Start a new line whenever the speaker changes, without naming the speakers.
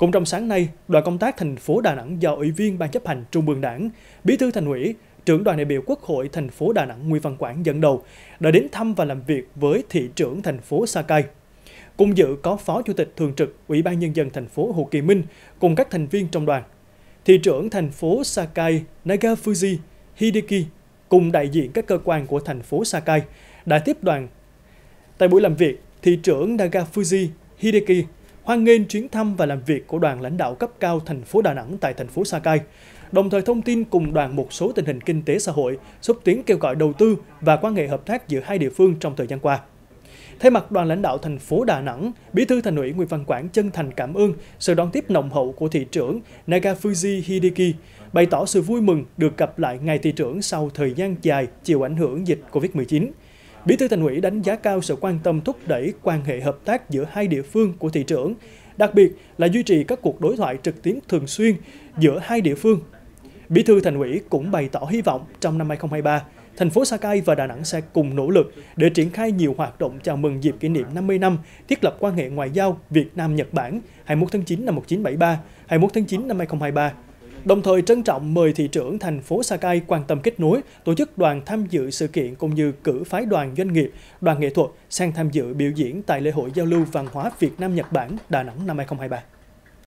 Cũng trong sáng nay, đoàn công tác thành phố Đà Nẵng do Ủy viên Ban chấp hành Trung ương Đảng, Bí thư Thành ủy, trưởng đoàn đại biểu Quốc hội thành phố Đà Nẵng Nguyễn Văn Quảng dẫn đầu đã đến thăm và làm việc với thị trưởng thành phố Sakai. Cùng dự có Phó Chủ tịch Thường trực Ủy ban Nhân dân thành phố Hồ Kỳ Minh cùng các thành viên trong đoàn. Thị trưởng thành phố Sakai Nagafuji Hideki cùng đại diện các cơ quan của thành phố Sakai đã tiếp đoàn. Tại buổi làm việc, thị trưởng Nagafuji Hideki hoan nghênh chuyến thăm và làm việc của đoàn lãnh đạo cấp cao thành phố Đà Nẵng tại thành phố Sa Sakai, đồng thời thông tin cùng đoàn một số tình hình kinh tế xã hội, xúc tiến kêu gọi đầu tư và quan hệ hợp tác giữa hai địa phương trong thời gian qua. Thay mặt đoàn lãnh đạo thành phố Đà Nẵng, Bí thư Thành ủy Nguyễn Văn Quảng chân thành cảm ơn sự đón tiếp nồng hậu của thị trưởng Nagafuji Hideki, bày tỏ sự vui mừng được gặp lại ngài thị trưởng sau thời gian dài chịu ảnh hưởng dịch COVID-19. Bí thư thành ủy đánh giá cao sự quan tâm thúc đẩy quan hệ hợp tác giữa hai địa phương của thị trưởng, đặc biệt là duy trì các cuộc đối thoại trực tuyến thường xuyên giữa hai địa phương. Bí thư thành ủy cũng bày tỏ hy vọng trong năm 2023, thành phố Sakai và Đà Nẵng sẽ cùng nỗ lực để triển khai nhiều hoạt động chào mừng dịp kỷ niệm 50 năm thiết lập quan hệ ngoại giao Việt Nam-Nhật Bản 21 tháng 9 năm 1973, 21 tháng 9 năm 2023 Đồng thời trân trọng mời thị trưởng thành phố Sakai quan tâm kết nối, tổ chức đoàn tham dự sự kiện cũng như cử phái đoàn doanh nghiệp, đoàn nghệ thuật sang tham dự biểu diễn tại lễ hội giao lưu văn hóa Việt Nam Nhật Bản Đà Nẵng năm 2023.